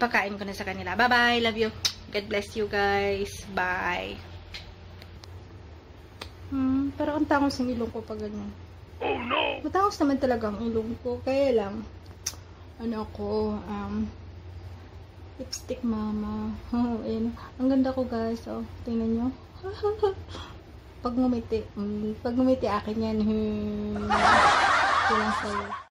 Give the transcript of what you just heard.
ipakain ko na sa kanila. Bye-bye. Love you. God bless you guys. Bye. Hmm, parang ang tangos ng ilong ko pag ganyan. Oh no! Matangos naman talaga ang ilong ko. Kaya lang, ano ako, um, lipstick mama. Oh, and, ang ganda ko guys. Oh, tingnan nyo. pag ngumiti, mm, pag ngumiti akin yan. Hmm. Kailan sa'yo.